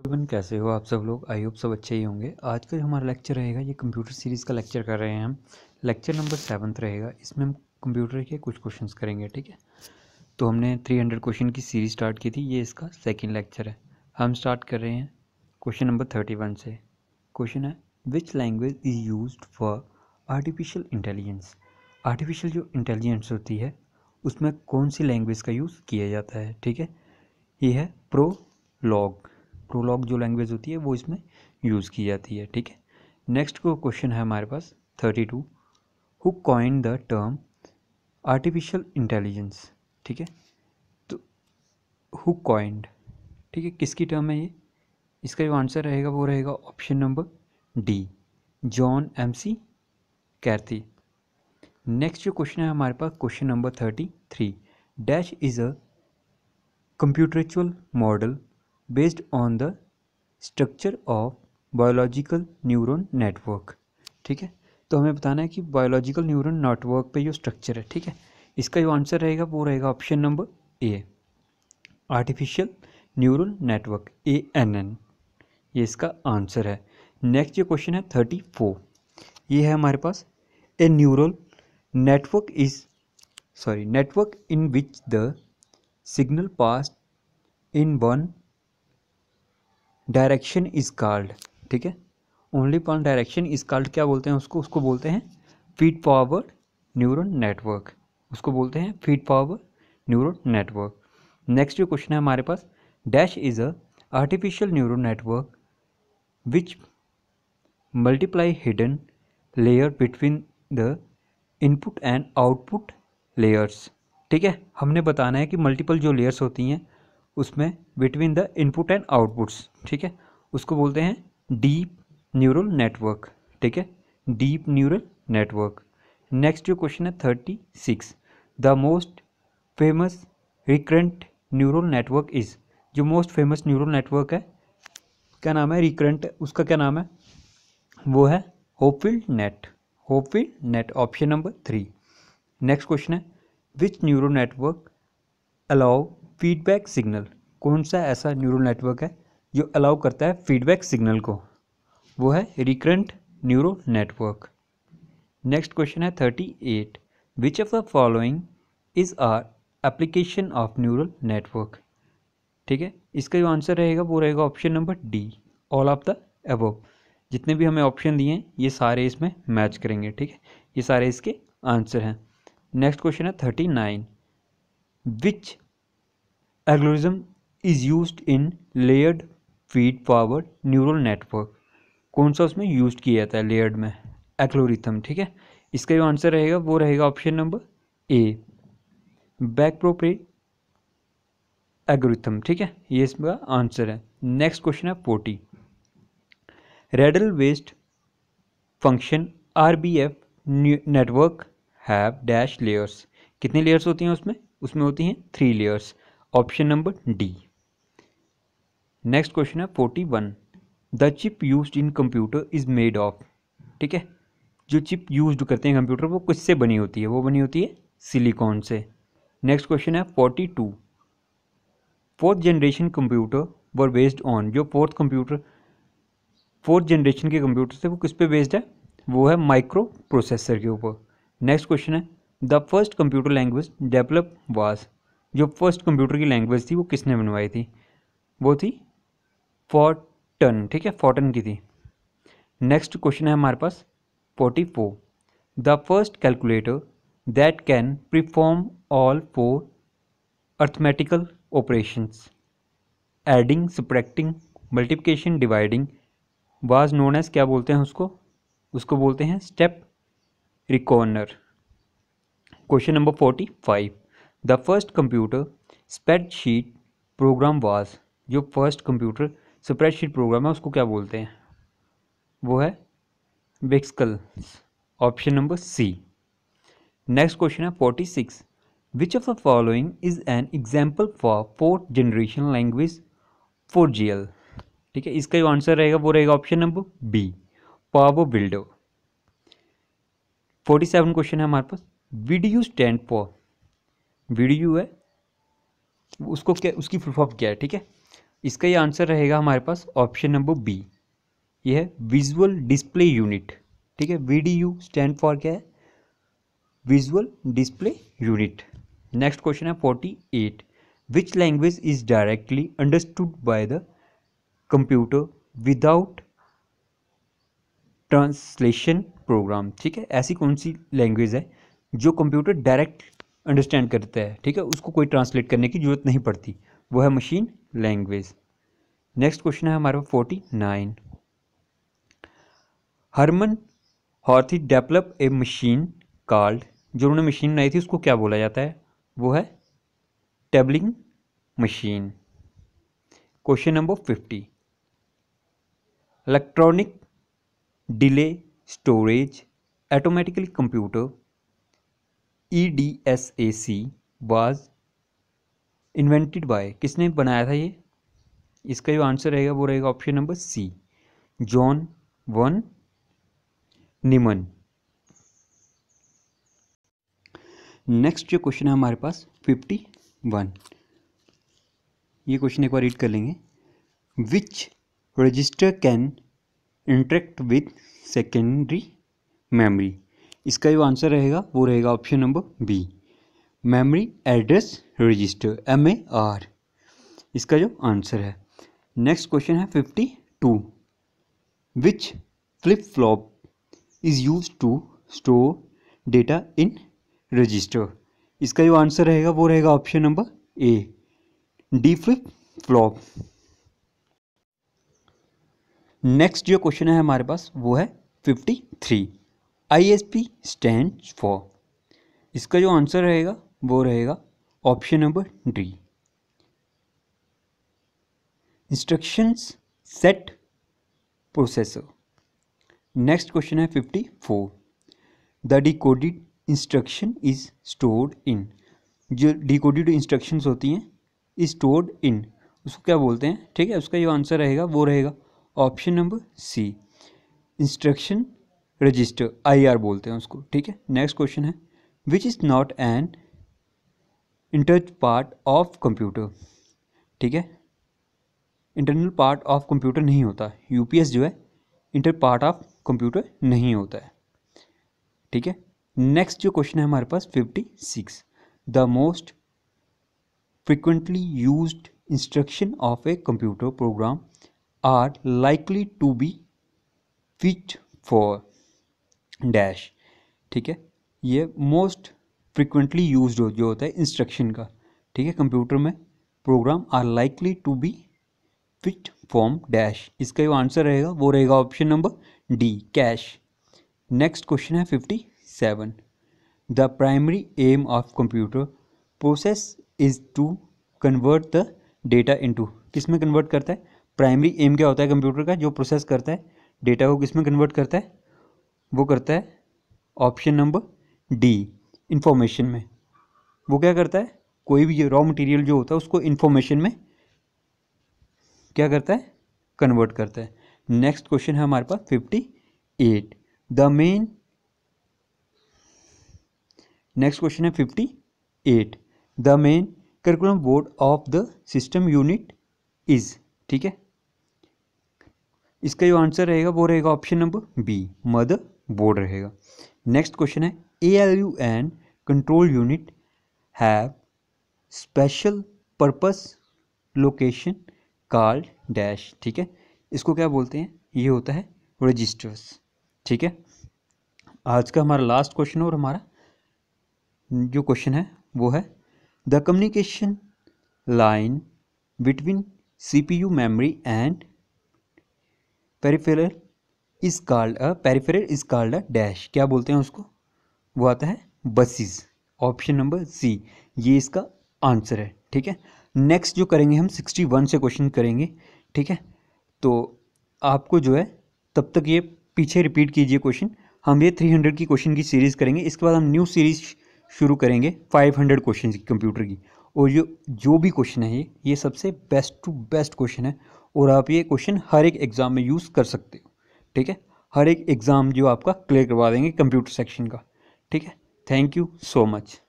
everyone कैसे हो आप सब लोग आई होप सब अच्छे ही होंगे आज का जो हमारा लेक्चर रहेगा ये कंप्यूटर सीरीज़ का लेक्चर कर रहे हैं हम लेक्चर नंबर सेवन्थ रहेगा इसमें हम कंप्यूटर के कुछ क्वेश्चंस करेंगे ठीक है तो हमने थ्री हंड्रेड क्वेश्चन की सीरीज़ स्टार्ट की थी ये इसका सेकेंड लेक्चर है हम स्टार्ट कर रहे हैं क्वेश्चन नंबर थर्टी वन से क्वेश्चन है which language is use for artificial intelligence artificial जो इंटेलिजेंस होती है उसमें कौन सी लैंग्वेज का यूज़ किया जाता है ठीक है ये है प्रो लॉग प्रोलॉग जो लैंग्वेज होती है वो इसमें यूज़ की जाती है ठीक है नेक्स्ट को क्वेश्चन है हमारे पास thirty two who coined the term artificial intelligence ठीक है तो हु कॉइंड ठीक है किसकी टर्म है ये इसका जो आंसर रहेगा वो रहेगा option number D John M C Carthy next जो क्वेश्चन है हमारे पास question number thirty three dash is a computational model based on the structure of biological neuron network ठीक है तो हमें बताना है कि बायोलॉजिकल न्यूरोन नेटवर्क पे जो स्ट्रक्चर है ठीक है इसका जो आंसर रहेगा वो रहेगा option number A artificial neuron network A N N ये इसका आंसर है नेक्स्ट जो क्वेश्चन है थर्टी फोर ये है हमारे पास a neural network is sorry network in which the signal pass in one direction is called ठीक है ओनली पॉन डायरेक्शन इज कॉल्ड क्या बोलते हैं उसको उसको बोलते हैं फीड पावर न्यूरोन नेटवर्क उसको बोलते हैं feed power neuron network next जो क्वेश्चन है हमारे पास dash is a artificial neuron network which multiply hidden layer between the input and output layers ठीक है हमने बताना है कि मल्टीपल जो लेयर्स होती हैं उसमें between the input and outputs ठीक है उसको बोलते हैं डीप न्यूरल नेटवर्क ठीक है डीप न्यूरल नेटवर्क नेक्स्ट जो क्वेश्चन है thirty six the most famous recurrent neural network is जो मोस्ट फेमस न्यूरल नेटवर्क है क्या नाम है रिकरेंट उसका क्या नाम है वो है Hopfield net Hopfield net option number three next question है which neuro network allow feedback signal कौन सा ऐसा न्यूरल नेटवर्क है जो अलाउ करता है फीडबैक सिग्नल को वो है recurrent neuro network next question है thirty eight which of the following is are application of neural network ठीक है इसका जो आंसर रहेगा वो रहेगा option number D all of the above जितने भी हमें ऑप्शन दिए हैं ये सारे इसमें मैच करेंगे ठीक है ये सारे इसके आंसर हैं नेक्स्ट क्वेश्चन है thirty nine which algorithm is use in layered feed forward neural network कौन सा उसमें यूज किया जाता है लेयर्ड में एक्लोरिथम ठीक है इसका जो आंसर रहेगा वो रहेगा option number A back propagation algorithm ठीक है ये इसका आंसर है नेक्स्ट क्वेश्चन है फोर्टी रेडल वेस्ट function R B F network have dash layers कितनी लेयर्स होती हैं उसमें उसमें होती हैं three layers option number D next question है forty one the chip use in computer is made of ठीक है जो चिप यूज करते हैं कंप्यूटर वो किससे बनी होती है वो बनी होती है सिलिकॉन से नेक्स्ट क्वेश्चन है forty two fourth generation computer were based on जो फोर्थ कंप्यूटर फोर्थ जनरेशन के कंप्यूटर से वो किस पे बेस्ड है वो है माइक्रो प्रोसेसर के ऊपर नेक्स्ट क्वेश्चन है the first computer language develop was जो फर्स्ट कंप्यूटर की लैंग्वेज थी वो किसने बनवाई थी वो थी फॉटन ठीक है फॉटन की थी नेक्स्ट क्वेश्चन है हमारे पास forty four the first calculator that can perform all four arithmetical operations adding subtracting multiplication dividing was known as क्या बोलते हैं उसको उसको बोलते हैं step reckoner question number forty five the first computer spreadsheet program was जो first computer spreadsheet program है उसको क्या बोलते हैं वो है VisiCalc option number C next question है forty six which of the following is an example for fourth generation language four G L ठीक है इसका जो आंसर रहेगा वो रहेगा option number B power builder forty seven question है हमारे पास वीडियो स्टैंड फॉर वीडियो है उसको क्या उसकी प्रूफ ऑफ क्या है ठीक है इसका ये आंसर रहेगा हमारे पास ऑप्शन नंबर बी ये है विजुअल डिस्प्ले यूनिट ठीक है यू स्टैंड फॉर क्या है visual display unit next question है forty eight which language is directly understood by the computer without translation program ठीक है ऐसी कौन सी लैंग्वेज है जो कंप्यूटर डायरेक्ट अंडरस्टैंड करता है ठीक है उसको कोई ट्रांसलेट करने की ज़रूरत नहीं पड़ती वो है मशीन लैंग्वेज नेक्स्ट क्वेश्चन है हमारे पास forty nine Herman Hollerith develop a machine card जो उन्होंने मशीन बनाई थी उसको क्या बोला जाता है वो है tabulating machine question number fifty electronic delay storage automatically computer E D S A C was invented by किसने बनाया था ये इसका जो आंसर रहेगा वो रहेगा option number C John von Neumann next जो क्वेश्चन है हमारे पास फिफ्टी वन ये क्वेश्चन एक बार रीड कर लेंगे which register can interact with secondary memory इसका जो आंसर रहेगा वो रहेगा option number B memory address register M A R इसका जो आंसर है नेक्स्ट क्वेश्चन है fifty two which flip flop is use to store data in register इसका जो आंसर रहेगा वो रहेगा option number A D flip flop next जो क्वेश्चन है हमारे पास वो है fifty three I S P stand for इसका जो आंसर रहेगा वो रहेगा option number D instructions set processor next question है fifty four the decoded instruction is stored in जो डिकोडिड इंस्ट्रक्शंस होती हैं इज स्टोर्ड इन उसको क्या बोलते हैं ठीक है उसका जो आंसर रहेगा वो रहेगा option number C instruction register are बोलते हैं उसको ठीक है नेक्स्ट क्वेश्चन है which is not an inter part of computer ठीक है इंटरनल पार्ट ऑफ कंप्यूटर नहीं होता यूपीएस जो है इंटर पार्ट ऑफ कंप्यूटर नहीं होता है ठीक है नेक्स्ट जो क्वेश्चन है हमारे पास fifty six the most frequently use instruction of a computer program are likely to be fit for dash ठीक है ये मोस्ट फ्रिक्वेंटली यूज हो जो होता है इंस्ट्रक्शन का ठीक है कंप्यूटर में program are likely to be fit form dash इसका जो आंसर रहेगा वो रहेगा option number D cache next question है fifty seven the primary aim of computer process is to convert the data into किस में कन्वर्ट करता है प्राइमरी एम क्या होता है कंप्यूटर का जो प्रोसेस करता है डेटा को किस में कन्वर्ट करता है वो करता है ऑप्शन नंबर डी इंफॉर्मेशन में वो क्या करता है कोई भी रॉ मटेरियल जो होता है उसको इन्फॉर्मेशन में क्या करता है कन्वर्ट करता है नेक्स्ट क्वेश्चन है हमारे पास fifty eight the main next question है fifty eight the main curriculum board of the system unit is ठीक है इसका जो आंसर रहेगा वो रहेगा option number B motherboard रहेगा नेक्स्ट क्वेश्चन है A L U and control unit have special purpose location card dash ठीक है इसको क्या बोलते हैं ये होता है रजिस्टर्स ठीक है आज का हमारा लास्ट क्वेश्चन और हमारा जो क्वेश्चन है वो है the communication line between CPU memory and peripheral is card peripheral is card dash क्या बोलते हैं उसको वो आता है बसीज ऑप्शन नंबर सी ये इसका आंसर है ठीक है नेक्स्ट जो करेंगे हम सिक्सटी वन से क्वेश्चन करेंगे ठीक है तो आपको जो है तब तक ये पीछे रिपीट कीजिए क्वेश्चन हम ये थ्री हंड्रेड की क्वेश्चन की सीरीज़ करेंगे इसके बाद हम न्यू सीरीज शुरू करेंगे फाइव हंड्रेड क्वेश्चन की कंप्यूटर की और जो जो भी क्वेश्चन है ये ये सबसे बेस्ट टू बेस्ट क्वेश्चन है और आप ये क्वेश्चन हर एक एग्ज़ाम में यूज़ कर सकते हो ठीक है हर एक एग्ज़ाम जो आपका क्लियर करवा देंगे कंप्यूटर सेक्शन का ठीक है थैंक यू सो मच